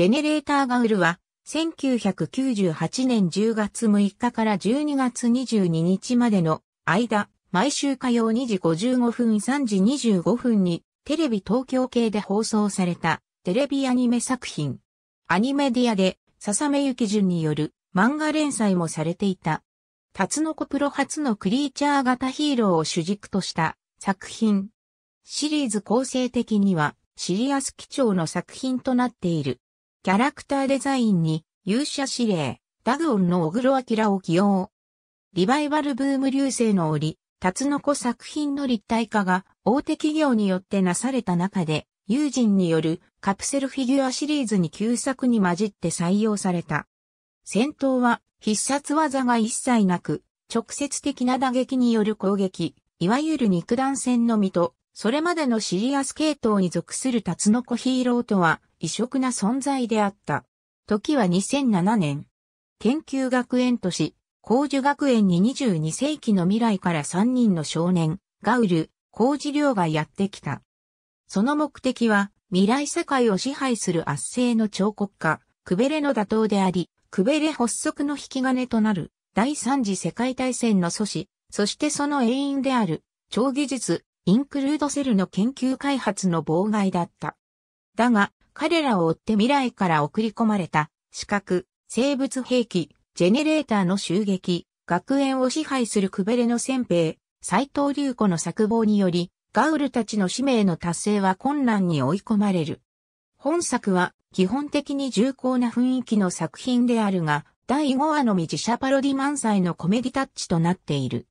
ジェネレーターガウルは、1998年10月6日から12月22日までの間、毎週火曜2時55分3時25分に、テレビ東京系で放送された、テレビアニメ作品。アニメディアで、笹目幸順による漫画連載もされていた。タツノコプロ初のクリーチャー型ヒーローを主軸とした作品。シリーズ構成的にはシリアス基調の作品となっている。キャラクターデザインに勇者指令、ダグオンの小黒明を起用。リバイバルブーム流星の折、タツノコ作品の立体化が大手企業によってなされた中で、友人によるカプセルフィギュアシリーズに旧作に混じって採用された。戦闘は必殺技が一切なく、直接的な打撃による攻撃、いわゆる肉弾戦のみと、それまでのシリアス系統に属するタツノコヒーローとは異色な存在であった。時は2007年。研究学園都市、工事学園に22世紀の未来から3人の少年、ガウル、工事量がやってきた。その目的は、未来世界を支配する圧政の彫刻家、クベレの打倒であり、クベレ発足の引き金となる、第三次世界大戦の阻止、そしてその永遠である、超技術、インクルードセルの研究開発の妨害だった。だが、彼らを追って未来から送り込まれた、視覚、生物兵器、ジェネレーターの襲撃、学園を支配するクベレの先兵、斎藤隆子の作望により、ガウルたちの使命の達成は困難に追い込まれる。本作は基本的に重厚な雰囲気の作品であるが、第5話のみ自社パロディ満載のコメディタッチとなっている。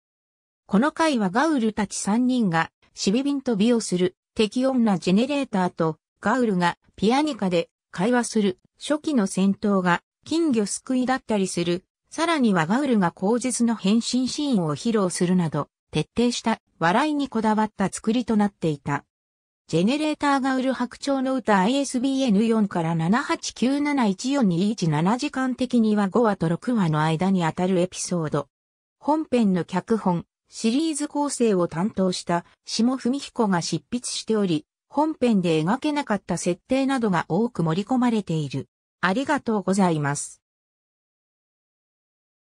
この回はガウルたち3人が、シビビンと美をする、敵女ジェネレーターと、ガウルがピアニカで会話する初期の戦闘が金魚救いだったりする、さらにはガウルが口述の変身シーンを披露するなど、徹底した笑いにこだわった作りとなっていた。ジェネレーターガウル白鳥の歌 ISBN4 から78971421 7時間的には5話と6話の間にあたるエピソード。本編の脚本、シリーズ構成を担当した下文彦が執筆しており、本編で描けなかった設定などが多く盛り込まれている。ありがとうございます。